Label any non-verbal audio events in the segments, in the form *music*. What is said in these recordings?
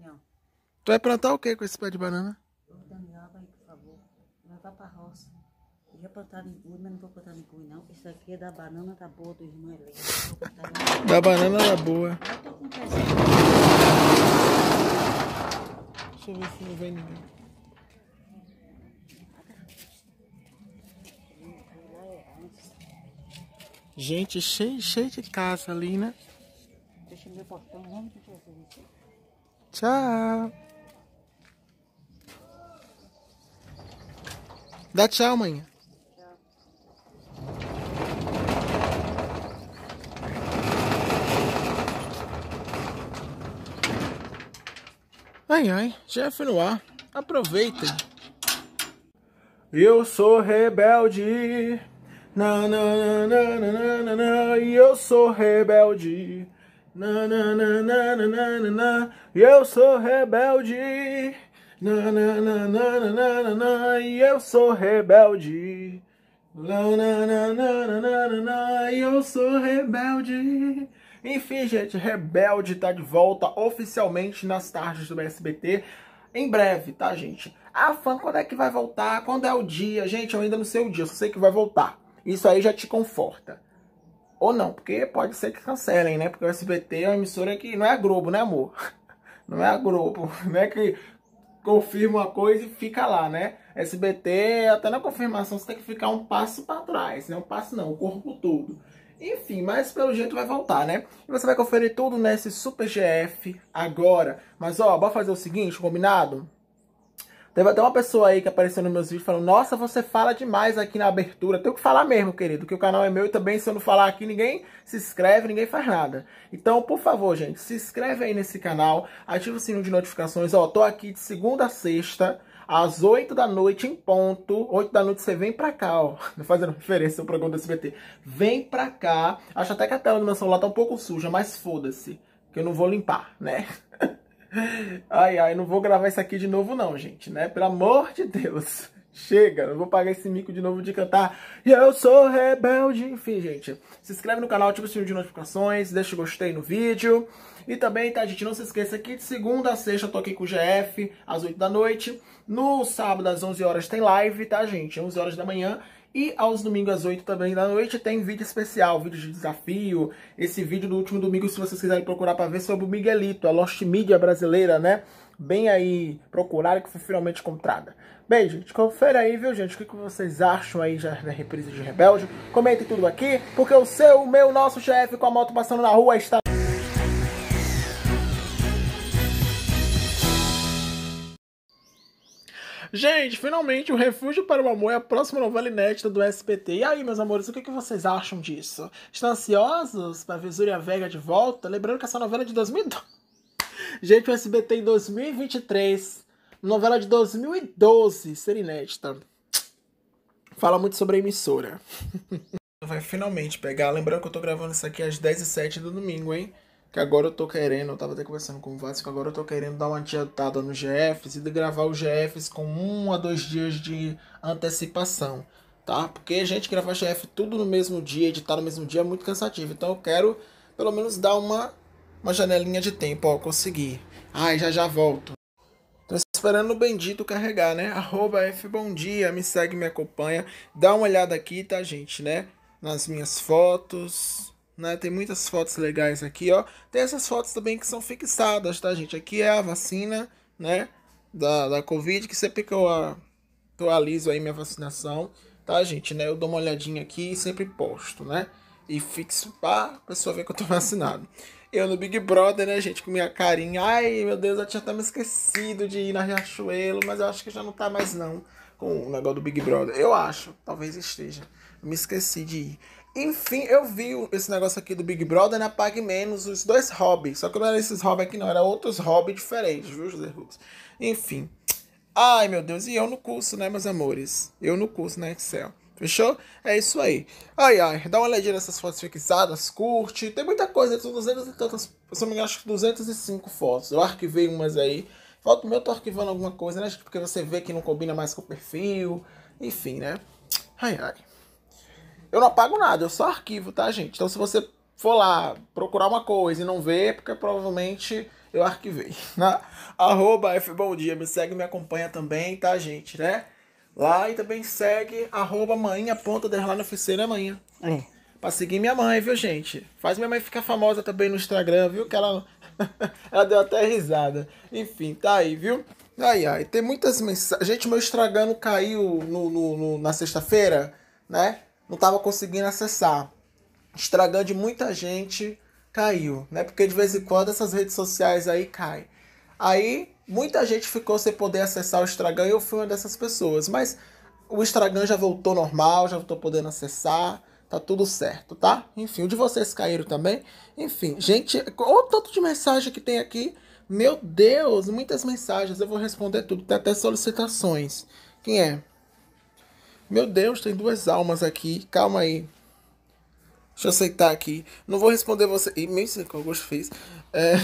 Não. Tu vai plantar o que com esse pé de banana? Ô, Daniel, vai, por favor. Vai pra, pra roça. Eu ia plantar nicui, mas não vou plantar nicui, não. Isso aqui é da banana da boa do irmão Helena. Da banana da boa. Eu tô com Deixa eu ver se não vem ninguém. Gente, cheio, cheio de casa ali, né? Deixa eu ver o portão, em nome de Jesus. Tchau. Dá tchau, manhã. Ai ai, Jeff é no ar. Aproveitem. Eu sou rebelde. Na, na, na, na, na, na, e eu sou rebelde. Na, na, na, na, na, na, na, eu sou rebelde. Na, na, na, na, na, na, na, na, eu sou rebelde. Na, na, na, na, na, na, na, na, eu sou rebelde. Enfim, gente, Rebelde tá de volta oficialmente nas tardes do SBT. Em breve, tá, gente? A fã, quando é que vai voltar? Quando é o dia? Gente, eu ainda não sei o dia, só sei que vai voltar. Isso aí já te conforta. Ou não, porque pode ser que cancelem, né? Porque o SBT é uma emissora que não é a Globo, né, amor? *laughs* Não é a Globo, *laughs* não é que confirma uma coisa e fica lá, né? SBT, até na confirmação você tem que ficar um passo para trás, né? Um passo não, o corpo todo. Enfim, mas pelo jeito vai voltar, né? E você vai conferir tudo nesse Super GF agora. Mas ó, bora fazer o seguinte, combinado? Teve até uma pessoa aí que apareceu nos meus vídeos falando: Nossa, você fala demais aqui na abertura. Tenho que falar mesmo, querido, que o canal é meu e também se eu não falar aqui, ninguém se inscreve, ninguém faz nada. Então, por favor, gente, se inscreve aí nesse canal, ativa o sininho de notificações. Ó, tô aqui de segunda a sexta às 8 da noite em ponto. 8 da noite você vem pra cá, ó. Não *laughs* fazendo referência ao programa do SBT. Vem pra cá. Acho até que a tela do meu celular tá um pouco suja, mas foda-se. Que eu não vou limpar, né? *laughs* Ai, ai, não vou gravar isso aqui de novo não, gente, né? Pelo amor de Deus. Chega, não vou pagar esse mico de novo de cantar E Eu sou rebelde. Enfim, gente, se inscreve no canal, ativa o sininho de notificações, deixa o gostei no vídeo. E também, tá, gente, não se esqueça que de segunda a sexta eu tô aqui com o GF, às 8 da noite. No sábado, às 11 horas, tem live, tá, gente? 11 horas da manhã. E aos domingos às 8 também da noite tem vídeo especial, vídeo de desafio. Esse vídeo do último domingo, se vocês quiserem procurar para ver, sobre o Miguelito, a Lost Media brasileira, né? Bem aí, procuraram que foi finalmente comprada. Bem, gente, confere aí, viu, gente? O que, que vocês acham aí já da reprise de Rebelde? Comentem tudo aqui, porque o seu, o meu, nosso chefe com a moto passando na rua está... Gente, finalmente o Refúgio para o Amor é a próxima novela inédita do SBT. E aí, meus amores, o que, que vocês acham disso? Estão ansiosos para a Vega de volta? Lembrando que essa novela é de 2002. *laughs* Gente, o SBT em 2023, novela de 2012, ser inédita. Fala muito sobre a emissora. *laughs* Vai finalmente pegar. Lembrando que eu tô gravando isso aqui às 10h07 do domingo, hein? que agora eu tô querendo, eu tava até conversando com o Vasco, agora eu tô querendo dar uma adiantada no GFs e de gravar os GFs com um a dois dias de antecipação, tá? Porque a gente gravar GF tudo no mesmo dia, editar no mesmo dia é muito cansativo. Então eu quero pelo menos dar uma, uma janelinha de tempo, ó, conseguir. Ai, já já volto. Tô esperando o bendito carregar, né? Arroba F Bom Dia, me segue, me acompanha. Dá uma olhada aqui, tá, gente, né? Nas minhas fotos, né? Tem muitas fotos legais aqui, ó. Tem essas fotos também que são fixadas, tá, gente? Aqui é a vacina, né? Da, da Covid, que sempre que eu atualizo aí minha vacinação, tá, gente? Né? Eu dou uma olhadinha aqui e sempre posto, né? E fixo pra pessoa ver que eu tô *laughs* vacinado. Eu no Big Brother, né, gente, com minha carinha. Ai, meu Deus, eu tinha até me esquecido de ir na Riachuelo, mas eu acho que já não tá mais, não, com o negócio do Big Brother. Eu acho, talvez esteja. Me esqueci de ir. Enfim, eu vi esse negócio aqui do Big Brother na né? pag Menos, os dois hobbies. Só que não era esses hobbies aqui, não, era outros hobbies diferentes, viu, José Rubens? Enfim. Ai, meu Deus, e eu no curso, né, meus amores? Eu no curso, né, Excel. Fechou? É isso aí. Ai, ai, dá uma olhadinha nessas fotos fixadas, curte. Tem muita coisa, são 200 e tantas, se não me engano, acho que 205 fotos. Eu arquivei umas aí. Falta o meu, eu tô arquivando alguma coisa, né? Porque você vê que não combina mais com o perfil. Enfim, né? Ai, ai. Eu não apago nada, eu só arquivo, tá, gente? Então se você for lá procurar uma coisa e não ver, é porque provavelmente eu arquivei. *laughs* Né? Arroba fbomdia, me segue, me acompanha também, tá, gente, né? Lá e também segue arroba manhinha, ponta lá no FC, né, manhinha? É. Pra seguir minha mãe, viu, gente? Faz minha mãe ficar famosa também no Instagram, viu? Que ela, *laughs* ela deu até risada. Enfim, tá aí, viu? Ai, ai, tem muitas mensagens. Gente, meu Instagram caiu no, no, no na sexta-feira, né? não estava conseguindo acessar. Estragando de muita gente caiu, né? Porque de vez em quando essas redes sociais aí caem. Aí muita gente ficou sem poder acessar o Instagram e eu fui uma dessas pessoas. Mas o Instagram já voltou normal, já estou podendo acessar, tá tudo certo, tá? Enfim, o de vocês caíram também. Enfim, gente, olha o tanto de mensagem que tem aqui. Meu Deus, muitas mensagens, eu vou responder tudo, tem até solicitações. Quem é? Meu Deus, tem duas almas aqui. Calma aí. Deixa eu aceitar aqui. Não vou responder você. E nem sei o que fez. É...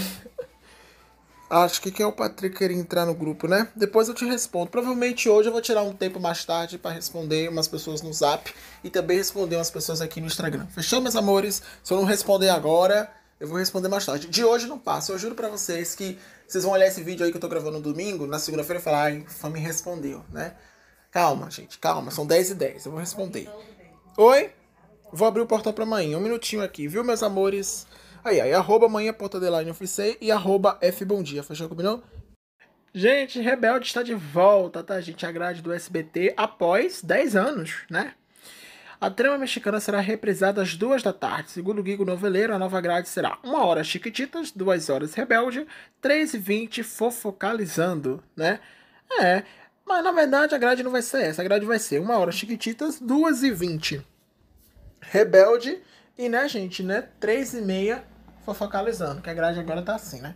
*laughs* Acho que é o Patrick querer entrar no grupo, né? Depois eu te respondo. Provavelmente hoje eu vou tirar um tempo mais tarde para responder umas pessoas no zap e também responder umas pessoas aqui no Instagram. Fechou, meus amores? Se eu não responder agora, eu vou responder mais tarde. De hoje não passa. Eu juro para vocês que vocês vão olhar esse vídeo aí que eu tô gravando no domingo, na segunda-feira, e falar, "Fã me respondeu, né? Calma, gente, calma. São 10 e 10. Eu vou responder. Oi? Vou abrir o portão para manhã Um minutinho aqui, viu, meus amores? Aí, aí, arroba manhã porta deline oficei e arroba fbomdia. Fechou, combinou? Gente, Rebelde está de volta, tá, gente? A grade do SBT após 10 anos, né? A trama mexicana será reprisada às duas da tarde. Segundo o Guigo Noveleiro, a nova grade será 1 hora Chiquititas, 2 horas Rebelde, 3 e 20 Fofocalizando, né? É, mas na verdade a grade não vai ser essa. A grade vai ser uma hora Chiquititas, 2 e 20 Rebelde e, né, gente, né, 3 e meia Fofocalizando, que a grade agora tá assim, né?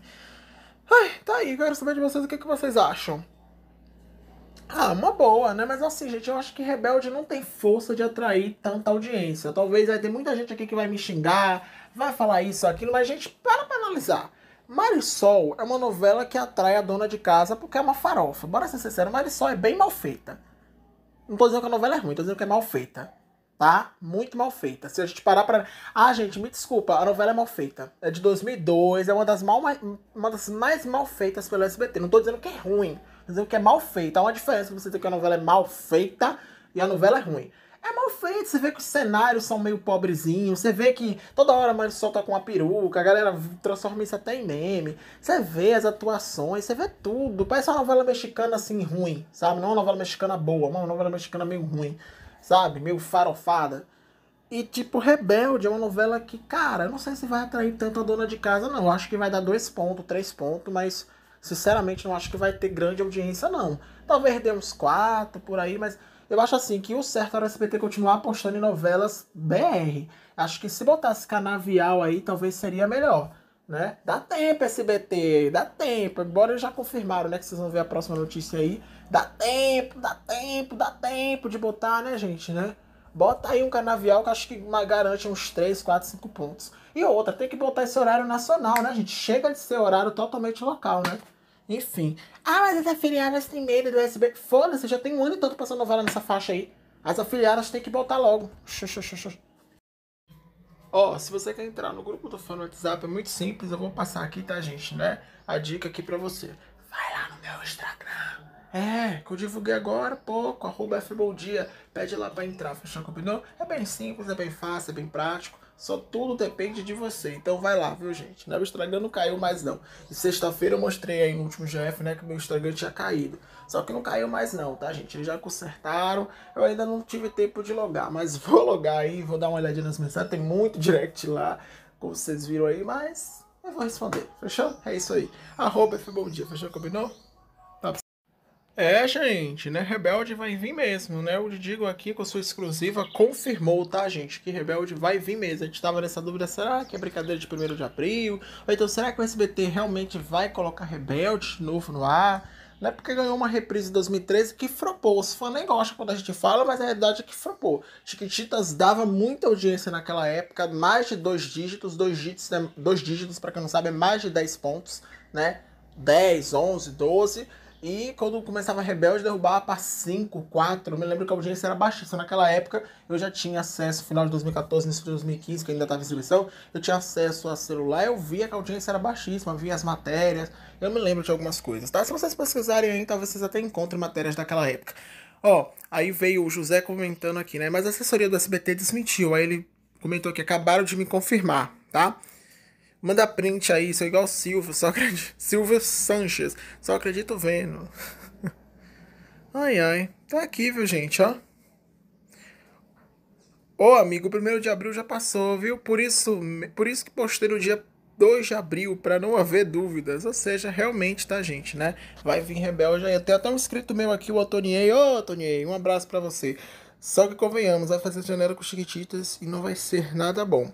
Ai, tá aí, quero saber de vocês o que, que vocês acham. Ah, uma boa, né? Mas assim, gente, eu acho que Rebelde não tem força de atrair tanta audiência. Talvez vai ter muita gente aqui que vai me xingar, vai falar isso, aquilo, mas, gente, para pra analisar. Marisol é uma novela que atrai a dona de casa porque é uma farofa. Bora ser sincero, Marisol é bem mal feita. Não tô dizendo que a novela é ruim, tô dizendo que é mal feita. Tá? Muito mal feita. Se a gente parar pra. Ah, gente, me desculpa, a novela é mal feita. É de 2002, é uma das, mal, uma das mais mal feitas pelo SBT. Não tô dizendo que é ruim, tô dizendo que é mal feita. Há uma diferença você ter que a novela é mal feita e a novela é ruim é mal feito. Você vê que os cenários são meio pobrezinhos. Você vê que toda hora mais solta com uma peruca. A galera transforma isso até em meme. Você vê as atuações, você vê tudo. Parece uma novela mexicana assim ruim, sabe? Não é uma novela mexicana boa, mas é uma novela mexicana meio ruim, sabe? Meio farofada. E tipo, Rebelde é uma novela que, cara, eu não sei se vai atrair tanto a dona de casa, não. Eu acho que vai dar dois pontos, três pontos, mas sinceramente não acho que vai ter grande audiência, não. Talvez dê uns quatro por aí, mas eu acho assim que o certo era o SBT continuar apostando em novelas BR. Acho que se botasse canavial aí, talvez seria melhor. Né? Dá tempo, SBT, dá tempo. Embora já confirmaram, né? Que vocês vão ver a próxima notícia aí. Dá tempo, dá tempo, dá tempo de botar, né, gente, né? Bota aí um canavial que acho que garante uns 3, 4, 5 pontos. E outra, tem que botar esse horário nacional, né, gente? Chega de ser horário totalmente local, né? Enfim. Ah, mas as afiliadas têm medo do SB. Foda-se, já tem um ano e tanto passando novela nessa faixa aí. As afiliadas têm que voltar logo. Ó, oh, se você quer entrar no grupo do fã no WhatsApp, é muito simples. Eu vou passar aqui, tá, gente, né? A dica aqui pra você. Vai lá no meu Instagram. É, que eu divulguei agora há pouco, arroba fboldia. Pede lá pra entrar, fechou? Combinou? É bem simples, é bem fácil, é bem prático. Só tudo depende de você. Então vai lá, viu, gente? meu é, O Instagram não caiu mais, não. E sexta-feira eu mostrei aí no último GF, né, que meu Instagram tinha caído. Só que não caiu mais, não, tá, gente? Eles já consertaram. Eu ainda não tive tempo de logar, mas *laughs* vou logar aí, vou dar uma olhadinha nas mensagens. Tem muito direct lá, como vocês viram aí, mas eu vou responder. Fechou? É isso aí. Arroba foi Bom Dia, fechou? Combinou? É, gente, né? Rebelde vai vir mesmo, né? O Digo aqui com a sua exclusiva confirmou, tá, gente? Que Rebelde vai vir mesmo. A gente tava nessa dúvida, será que é brincadeira de 1 de abril? Ou então, será que o SBT realmente vai colocar Rebelde de novo no ar? Não é porque ganhou uma reprise em 2013 que flopou. Os fãs nem gostam quando a gente fala, mas a realidade é que flopou. Chiquititas dava muita audiência naquela época, mais de dois dígitos. Dois dígitos, né? dois dígitos para quem não sabe, é mais de 10 pontos, né? 10, 11, 12 e quando começava Rebelde, derrubava para 5, 4. Eu me lembro que a audiência era baixíssima. Naquela época, eu já tinha acesso, final de 2014, início de 2015, que ainda estava em seleção, eu tinha acesso a celular, eu via que a audiência era baixíssima, via as matérias, eu me lembro de algumas coisas, tá? Se vocês pesquisarem aí, talvez vocês até encontrem matérias daquela época. Ó, aí veio o José comentando aqui, né? Mas a assessoria do SBT desmentiu. Aí ele comentou que acabaram de me confirmar, tá? Manda print aí, sou igual Silvio, só acredito. *laughs* Silvio Sanches, só acredito vendo. *laughs* Ai ai, tá aqui, viu, gente, ó. Ô, amigo, o primeiro de abril já passou, viu? Por isso, por isso que postei no dia 2 de abril, para não haver dúvidas. Ou seja, realmente, tá, gente, né? Vai vir rebelde aí. Tem até um inscrito meu aqui, o Otoniei. Ô, Otoniei, um abraço para você. Só que convenhamos, vai fazer janeiro com Chiquititas e não vai ser nada bom.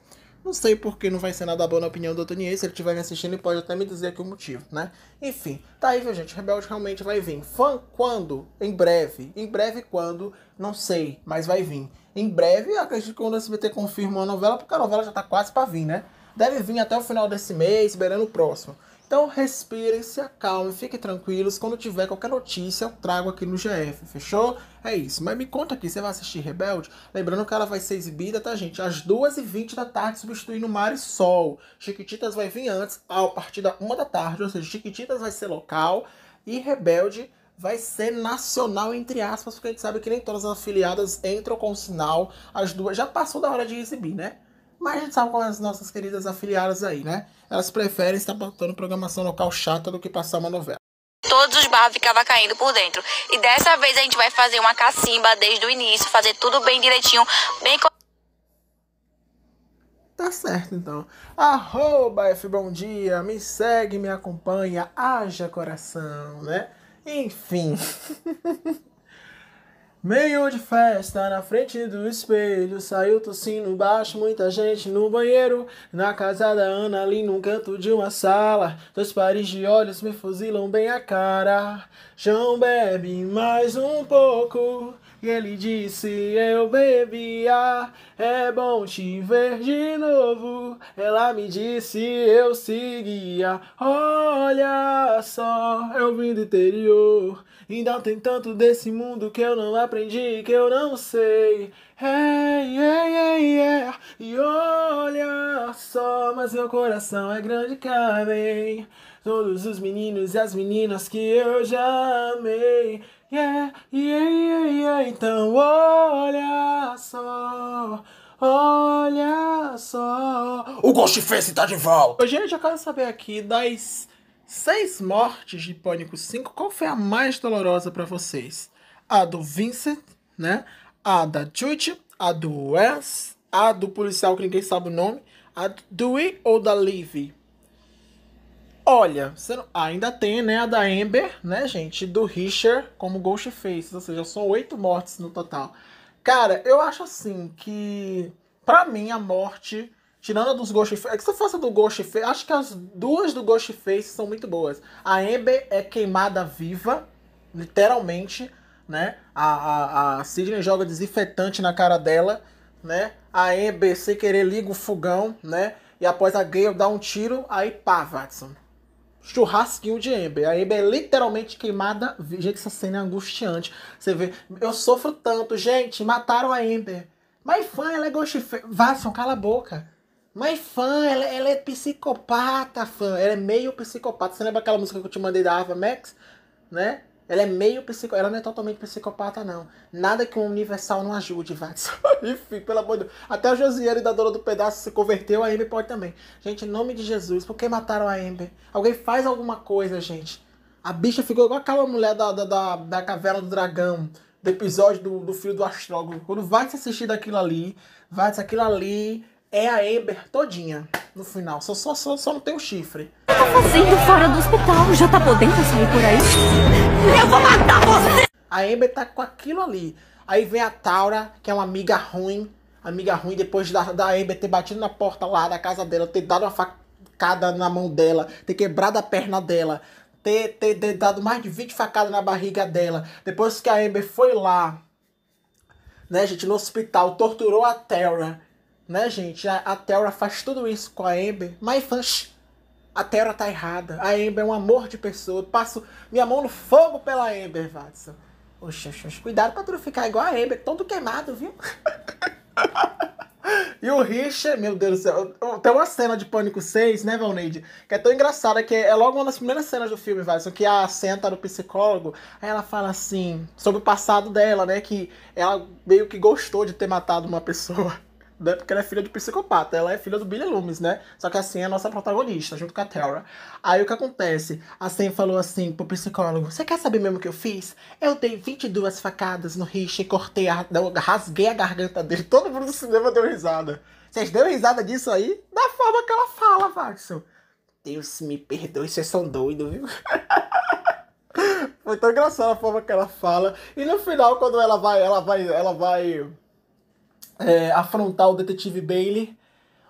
Não sei porque não vai ser nada bom na opinião do Otonier. Se ele estiver me assistindo, ele pode até me dizer aqui o motivo, né? Enfim, tá aí, viu, gente? Rebelde realmente vai vir. Fã quando? Em breve. Em breve quando? Não sei, mas vai vir. Em breve, acredito que o SBT confirma a novela, porque a novela já tá quase pra vir, né? Deve vir até o final desse mês, beirando o próximo. Então respirem, se acalmem, fiquem tranquilos. Quando tiver qualquer notícia, eu trago aqui no GF, fechou? É isso. Mas me conta aqui, você vai assistir Rebelde? Lembrando que ela vai ser exibida, tá, gente? Às 2h20 da tarde, substituindo Mar e Sol. Chiquititas vai vir antes, a partir da 1 da tarde. Ou seja, Chiquititas vai ser local e Rebelde vai ser nacional, entre aspas, porque a gente sabe que nem todas as afiliadas entram com o sinal. As duas já passou da hora de exibir, né? Mas a gente sabe qual é as nossas queridas afiliadas aí, né? Elas preferem estar botando programação local chata do que passar uma novela. Todos os barros ficavam caindo por dentro. E dessa vez a gente vai fazer uma cacimba desde o início, fazer tudo bem direitinho, bem... Tá certo, então. Arroba F Bom Dia, me segue, me acompanha, haja coração, né? Enfim. *laughs* Meio de festa, na frente do espelho, saiu tossindo baixo, muita gente no banheiro. Na casa da Ana, ali num canto de uma sala, dois pares de olhos me fuzilam bem a cara. João bebe mais um pouco, e ele disse: Eu bebia, é bom te ver de novo. Ela me disse: Eu seguia, olha só, eu é vim do interior. Ainda tem tanto desse mundo que eu não aprendi, que eu não sei. Hey, yeah, yeah, yeah. E olha só, mas meu coração é grande, cabem. Todos os meninos e as meninas que eu já amei. Yeah, yeah, yeah, yeah. Então olha só. Olha só. O Ghostface tá de volta. Gente, eu quero saber aqui das Seis mortes de Pânico 5, qual foi a mais dolorosa para vocês? A do Vincent, né? A da Judy, a do Wes, a do policial que ninguém sabe o nome, a do Dewey ou da Livy? Olha, não... ainda tem, né, a da Amber, né, gente, do Richard como Ghostface, ou seja, são oito mortes no total. Cara, eu acho assim que, para mim, a morte Tirando a dos Ghostface. É que se eu do Ghostface. Acho que as duas do Ghostface são muito boas. A Amber é queimada viva, literalmente, né? A, a, a Sidney joga desinfetante na cara dela, né? A Amber, sem querer, liga o fogão, né? E após a Gale dar um tiro, aí pá, Watson. Churrasquinho de Amber. A Amber é literalmente queimada. Gente, essa cena é angustiante. Você vê, eu sofro tanto. Gente, mataram a Amber. Mas fã, ela é Ghostface. Watson, cala a boca. Mas fã, ela, ela é psicopata, fã. Ela é meio psicopata. Você lembra aquela música que eu te mandei da Ava Max? Né? Ela é meio psicopata. Ela não é totalmente psicopata, não. Nada que um universal não ajude, vai? Enfim, *laughs* pelo amor de Deus. Até a Josiane da Dona do Pedaço se converteu, a Amber pode também. Gente, em nome de Jesus, por que mataram a Amber? Alguém faz alguma coisa, gente. A bicha ficou igual aquela mulher da, da, da, da Caverna do Dragão, do episódio do, do Filho do Astrólogo. Quando vai se assistir daquilo ali, vai aquilo ali é a Ember todinha no final. Só, só, só, só não tem o chifre. O que tá fazendo fora do hospital? Já tá podendo sair por aí? Eu vou matar você! A Ember tá com aquilo ali. Aí vem a Taura, que é uma amiga ruim. Amiga ruim, depois da, da Ember ter batido na porta lá da casa dela, ter dado uma facada na mão dela, ter quebrado a perna dela, ter, ter, ter dado mais de 20 facadas na barriga dela. Depois que a Ember foi lá, né, gente, no hospital, torturou a Taura né, gente? A, a Terra faz tudo isso com a Amber, mas fãs, a Terra tá errada. A Amber é um amor de pessoa. Eu passo minha mão no fogo pela Amber, Watson. Oxe, oxe, oxe. cuidado pra tu não ficar igual a Amber, todo queimado, viu? *laughs* E o Richard, meu Deus do céu, tem uma cena de Pânico 6, né, Valneide? Que é tão engraçada, que é logo uma das primeiras cenas do filme, Watson que a senta tá no psicólogo, aí ela fala assim, sobre o passado dela, né, que ela meio que gostou de ter matado uma pessoa né? Porque ela é filha de psicopata, ela é filha do Billy Loomis, né? Só que a Sam é a nossa protagonista, junto com a Terra. Aí o que acontece? A Sam falou assim pro psicólogo: Você quer saber mesmo o que eu fiz? Eu dei 22 facadas no Richie e cortei, a, rasguei a garganta dele. Todo mundo do cinema deu risada. Vocês deu risada disso aí? Da forma que ela fala, Watson. Deus me perdoe, vocês são doidos, viu? *laughs* Foi tão engraçada a forma que ela fala. E no final, quando ela vai, ela vai, ela vai é, afrontar o detetive Bailey.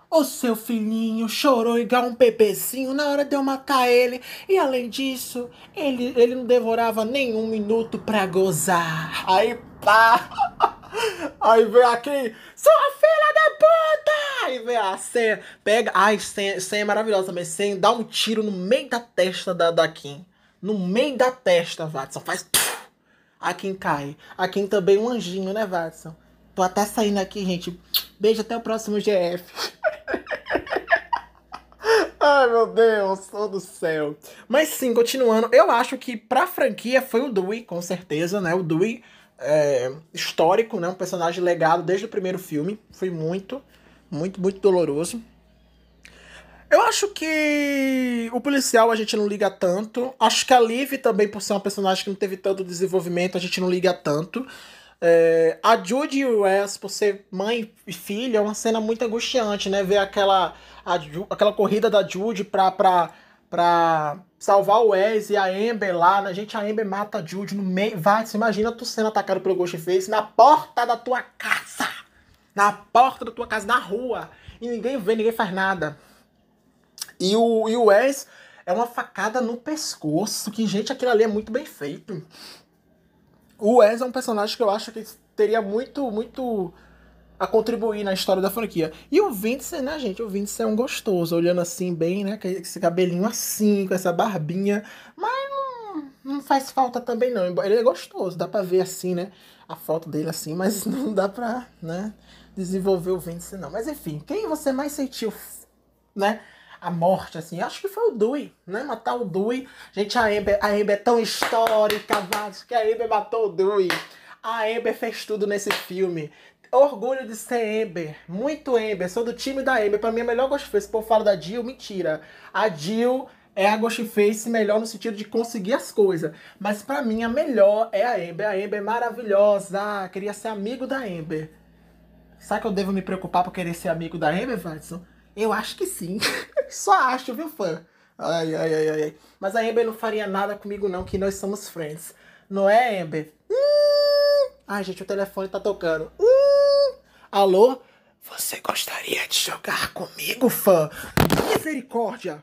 O seu filhinho chorou igual um bebezinho na hora de eu matar ele. E além disso, ele, ele não devorava nenhum minuto pra gozar. Aí pá! *laughs* Aí vem aqui, sua filha da puta! Aí vem a Sam, pega. Ai, Sam, Sam é maravilhosa também. Sam dá um tiro no meio da testa da, da Kim. No meio da testa, Watson. Faz. A Kim cai. A Kim também um anjinho, né, Watson? Tô até saindo aqui, gente. Beijo, até o próximo GF. *laughs* Ai, meu Deus, sou do céu. Mas sim, continuando, eu acho que pra franquia foi o Dewey, com certeza, né? O Dewey é, histórico, né? Um personagem legado desde o primeiro filme. Foi muito, muito, muito doloroso. Eu acho que o policial a gente não liga tanto. Acho que a Liv também, por ser um personagem que não teve tanto desenvolvimento, a gente não liga tanto. É, a Judy e o Wes, por ser mãe e filha, é uma cena muito angustiante, né? Ver aquela, a, aquela corrida da Judy pra, pra, pra salvar o Wes e a Amber lá, né? Gente, a Amber mata a Judy no meio. Vai, você imagina tu sendo atacado pelo Ghostface na porta da tua casa. Na porta da tua casa, na rua. E ninguém vê, ninguém faz nada. E o, e o Wes é uma facada no pescoço. Que, gente, aquilo ali é muito bem feito o Wes é um personagem que eu acho que teria muito, muito a contribuir na história da franquia. E o Vince, né, gente? O Vince é um gostoso, olhando assim, bem, né? Com esse cabelinho assim, com essa barbinha. Mas não, não faz falta também, não. Ele é gostoso, dá pra ver assim, né? A foto dele assim, mas *laughs* não dá pra, né? Desenvolver o Vince não. Mas enfim, quem você mais sentiu, né? a morte, assim. Acho que foi o Dui, né? Matar o Dui. Gente, a Ember, a Ember é tão histórica, Vaz que a Ember matou o Dui. A Ember fez tudo nesse filme. Orgulho de ser Ember. Muito Ember. Sou do time da Ember. Pra mim, a melhor Ghostface. O povo fala da Jill. Mentira. A Jill é a Ghostface melhor no sentido de conseguir as coisas. Mas para mim, a melhor é a Ember. A Ember é maravilhosa. Ah, queria ser amigo da Ember. sabe que eu devo me preocupar por querer ser amigo da Amber, Watson? Eu acho que sim. *laughs* só acho, viu, fã? Ai, ai, ai, ai. Mas a Amber não faria nada comigo, não, que nós somos friends. Não é, Amber? Hum. Ai, gente, o telefone tá tocando. Hum. Alô? Você gostaria de jogar comigo, fã? Misericórdia!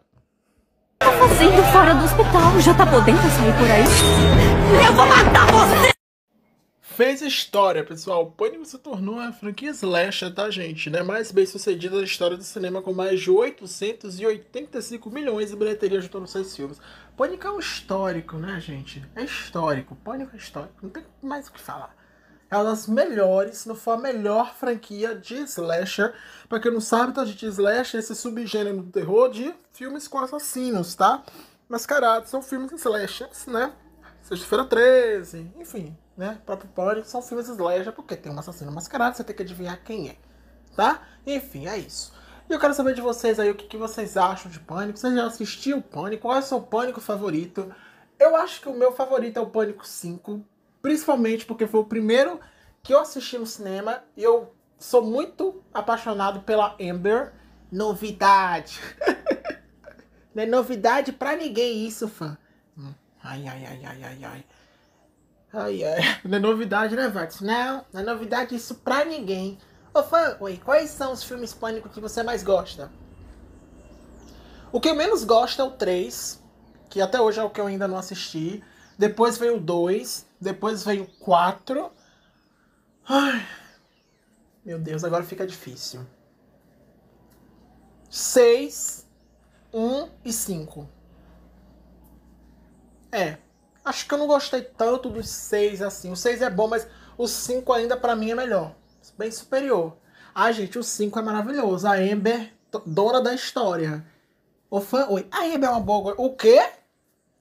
Tá fazendo fora do hospital? Já tá podendo sair por aí? Eu vou matar você! fez história, pessoal. Pânico se tornou a franquia slasher, tá, gente? Né? Mais bem sucedida da história do cinema, com mais de 885 milhões de bilheteria juntando seus filmes. Pânico é um histórico, né, gente? É histórico. Pânico é histórico. Não tem mais o que falar. É uma das melhores, se não for a melhor franquia de slasher. Pra quem não sabe, tá, gente? Slasher é esse subgênero do terror de filmes com assassinos, tá? Mascarados são filmes slasher, né? Sexta-feira 13, enfim, né? Próprio pânico são filmes slasher, porque tem um assassino mascarado, você tem que adivinhar quem é, tá? Enfim, é isso. E eu quero saber de vocês aí o que, que vocês acham de Pânico. Vocês já assistiram Pânico? Qual é o seu Pânico favorito? Eu acho que o meu favorito é o Pânico 5, principalmente porque foi o primeiro que eu assisti no cinema e eu sou muito apaixonado pela Amber. Novidade! *laughs* Não é novidade para ninguém isso, fã. Hum, ai, ai, ai, ai, ai, ai. Ai, ai. Não é novidade, né, Vartos? Não, não é novidade isso pra ninguém. Ô, fã, oi, quais são os filmes pânico que você mais gosta? O que eu menos gosto é o 3, que até hoje é o que eu ainda não assisti. Depois veio o 2, depois veio o 4. Ai, meu Deus, agora fica difícil. 6, 1 e 5. É, Acho que eu não gostei tanto dos seis assim. O seis é bom, mas o cinco ainda para mim é melhor. Bem superior. Ah, gente, o cinco é maravilhoso. A Ember dona da história. O fã. Oi. A Ember é uma boa. O quê?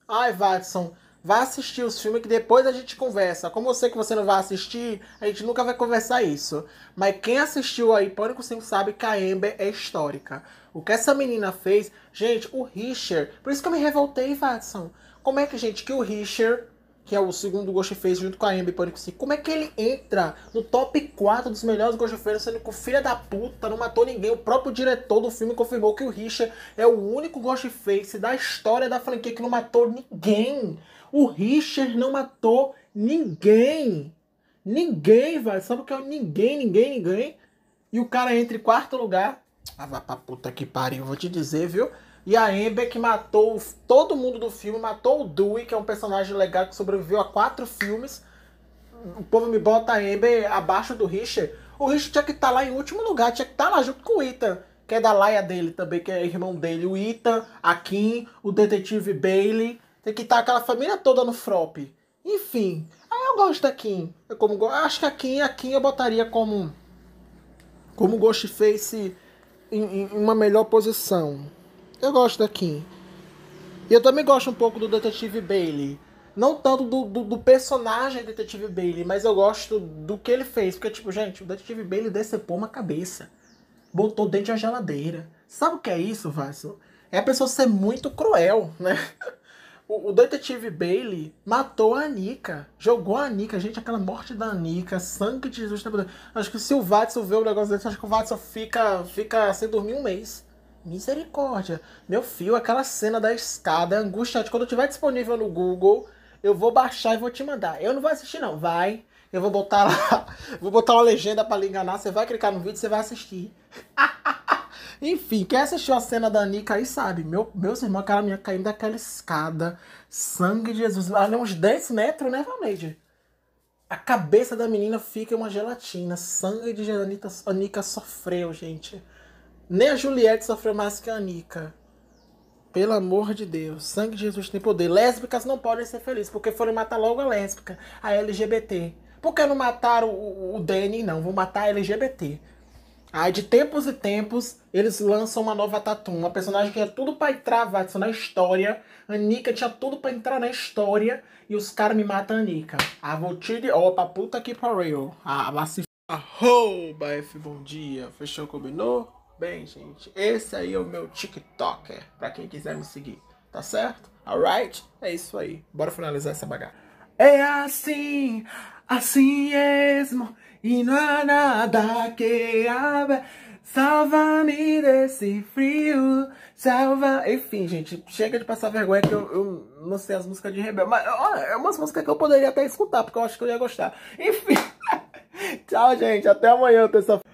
Ai, Watson. Vá assistir os filmes que depois a gente conversa. Como eu sei que você não vai assistir, a gente nunca vai conversar isso. Mas quem assistiu aí Pânico 5 sabe que a Ember é histórica. O que essa menina fez, gente, o Richard. Por isso que eu me revoltei, Watson como é que, gente, que o Richard, que é o segundo Ghostface junto com a Amber Pânico 5, como é que ele entra no top 4 dos melhores Ghostface sendo que o filho da puta não matou ninguém? O próprio diretor do filme confirmou que o Richard é o único Ghostface da história da franquia que não matou ninguém. O Richard não matou ninguém. Ninguém, velho. Sabe o que é ninguém, ninguém, ninguém? E o cara entra em quarto lugar. Ah, vai pra puta que pariu, vou te dizer, viu? E a Amber, que matou todo mundo do filme, matou o Dewey, que é um personagem legal que sobreviveu a quatro filmes. O povo me bota a Amber abaixo do Richard. O Richard tinha que estar tá lá em último lugar, tinha que estar tá lá junto com o Ethan, que é da laia dele também, que é irmão dele. O Ethan, a Kim, o detetive Bailey. Tem que estar tá aquela família toda no frop. Enfim, aí eu gosto da Kim. Eu como, acho que a Kim, a Kim eu botaria como, como Ghostface em, em uma melhor posição. Eu gosto da Kim. E eu também gosto um pouco do Detetive Bailey. Não tanto do, do, do personagem Detetive Bailey, mas eu gosto do que ele fez. Porque, tipo, gente, o Detetive Bailey decepou uma cabeça. Botou dentro da geladeira. Sabe o que é isso, Vasco? É a pessoa ser muito cruel, né? *laughs* O, o detetive Bailey matou a Anika. Jogou a Anika. Gente, aquela morte da Anika. Sangue de Jesus. Acho que se o Watson vê o negócio desse, acho que o Watson fica, fica sem dormir um mês. Misericórdia. Meu filho, aquela cena da escada é angustiante. Quando tiver disponível no Google, eu vou baixar e vou te mandar. Eu não vou assistir, não. Vai. Eu vou botar lá. *laughs* Vou botar uma legenda para lhe enganar. Você vai clicar no vídeo e você vai assistir. *laughs* Enfim, quem assistiu a cena da Nika aí sabe. Meu, meus irmãos, aquela minha caindo daquela escada. Sangue de Jesus. Ali uns 10 metros, né, Valneide? A cabeça da menina fica uma gelatina. Sangue de Jesus. A sofreu, gente. Nem a Juliette sofreu mais que a Anica. Pelo amor de Deus, sangue de Jesus tem poder. Lésbicas não podem ser felizes, porque foram matar logo a lésbica, a LGBT. Por que não mataram o, o Danny? Não, vão matar a LGBT. Aí de tempos e tempos, eles lançam uma nova Tatu, uma personagem que tinha é tudo pra entrar na história. A Anica tinha tudo pra entrar na história. E os caras me matam a Anica. A ah, vou te de. Opa, puta que pariu. A ah, mas Arroba F, bom dia. Fechou, combinou? Bem, gente, esse aí é o meu TikToker, para quem quiser me seguir, tá certo? Alright? É isso aí. Bora finalizar essa bagaça. É assim, assim mesmo, e não há nada que abra. Salva-me desse frio, salva... Enfim, gente, chega de passar vergonha que eu, eu não sei as músicas de Rebel. Mas, olha, é umas músicas que eu poderia até escutar, porque eu acho que eu ia gostar. Enfim, *laughs* tchau, gente. Até amanhã, pessoal